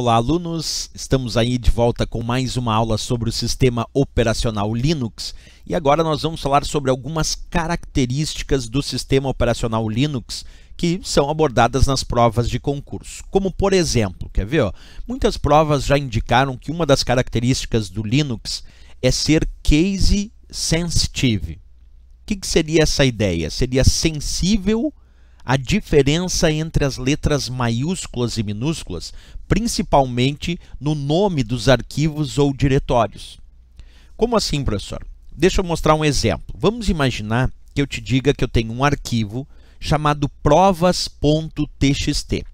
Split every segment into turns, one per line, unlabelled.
Olá, alunos! Estamos aí de volta com mais uma aula sobre o sistema operacional Linux e agora nós vamos falar sobre algumas características do sistema operacional Linux que são abordadas nas provas de concurso. Como, por exemplo, quer ver? Ó, muitas provas já indicaram que uma das características do Linux é ser case sensitive. O que, que seria essa ideia? Seria sensível a diferença entre as letras maiúsculas e minúsculas, principalmente no nome dos arquivos ou diretórios. Como assim, professor? Deixa eu mostrar um exemplo. Vamos imaginar que eu te diga que eu tenho um arquivo chamado provas.txt,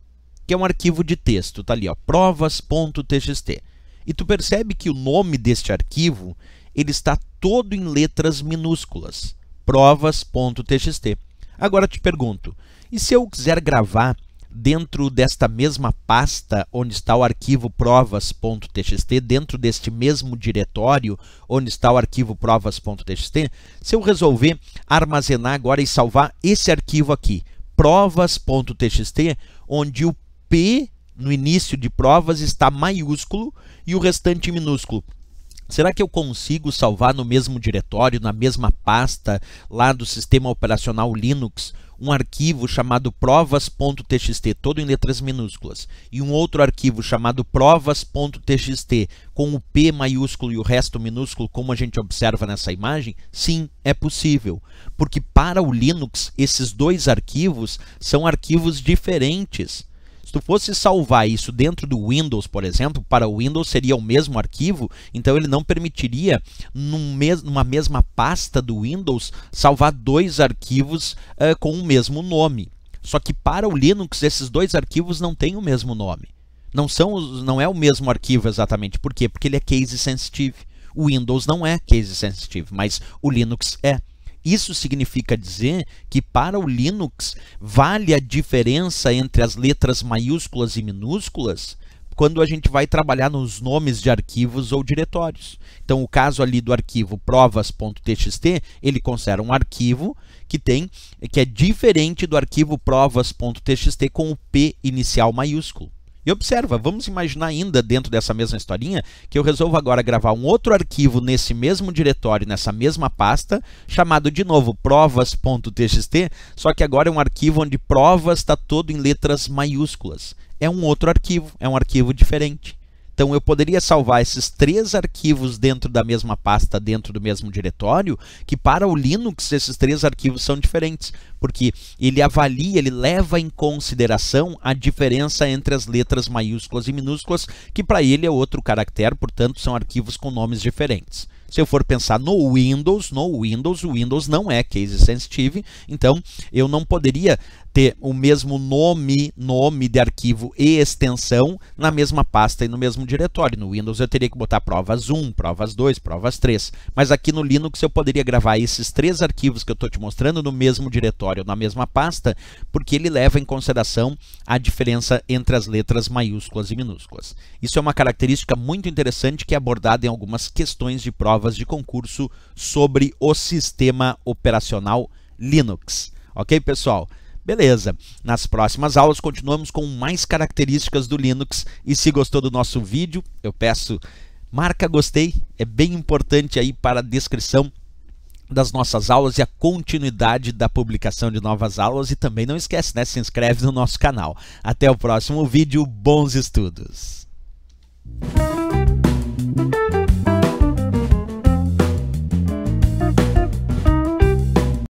que é um arquivo de texto, tá ali, ó, provas.txt. E tu percebe que o nome deste arquivo, ele está todo em letras minúsculas, provas.txt. Agora te pergunto, e se eu quiser gravar dentro desta mesma pasta onde está o arquivo provas.txt, dentro deste mesmo diretório onde está o arquivo provas.txt, se eu resolver armazenar agora e salvar esse arquivo aqui, provas.txt, onde o P no início de provas está maiúsculo e o restante minúsculo. Será que eu consigo salvar no mesmo diretório, na mesma pasta lá do sistema operacional Linux, um arquivo chamado provas.txt, todo em letras minúsculas, e um outro arquivo chamado provas.txt, com o P maiúsculo e o resto minúsculo, como a gente observa nessa imagem? Sim, é possível, porque para o Linux esses dois arquivos são arquivos diferentes. Se tu fosse salvar isso dentro do Windows, por exemplo, para o Windows seria o mesmo arquivo, então ele não permitiria num mes numa mesma pasta do Windows salvar dois arquivos uh, com o mesmo nome. Só que para o Linux esses dois arquivos não têm o mesmo nome. Não são não é o mesmo arquivo exatamente. Por quê? Porque ele é case sensitive. O Windows não é case sensitive, mas o Linux é. Isso significa dizer que para o Linux vale a diferença entre as letras maiúsculas e minúsculas quando a gente vai trabalhar nos nomes de arquivos ou diretórios. Então, o caso ali do arquivo provas.txt, ele considera um arquivo que tem que é diferente do arquivo provas.txt com o p inicial maiúsculo. E observa, vamos imaginar ainda dentro dessa mesma historinha que eu resolvo agora gravar um outro arquivo nesse mesmo diretório, nessa mesma pasta, chamado de novo provas.txt, só que agora é um arquivo onde provas está todo em letras maiúsculas. É um outro arquivo, é um arquivo diferente. Então eu poderia salvar esses três arquivos dentro da mesma pasta, dentro do mesmo diretório, que para o Linux esses três arquivos são diferentes, porque ele avalia, ele leva em consideração a diferença entre as letras maiúsculas e minúsculas, que para ele é outro caractere, portanto são arquivos com nomes diferentes. Se eu for pensar no Windows, no Windows, o Windows não é case sensitive, então eu não poderia ter o mesmo nome, nome de arquivo e extensão na mesma pasta e no mesmo diretório. No Windows eu teria que botar provas 1, provas 2, provas 3. Mas aqui no Linux eu poderia gravar esses três arquivos que eu estou te mostrando no mesmo diretório, na mesma pasta, porque ele leva em consideração a diferença entre as letras maiúsculas e minúsculas. Isso é uma característica muito interessante que é abordada em algumas questões de prova provas de concurso sobre o sistema operacional Linux. Ok, pessoal? Beleza. Nas próximas aulas continuamos com mais características do Linux e se gostou do nosso vídeo, eu peço marca gostei, é bem importante aí para a descrição das nossas aulas e a continuidade da publicação de novas aulas e também não esquece, né, se inscreve no nosso canal. Até o próximo vídeo, bons estudos.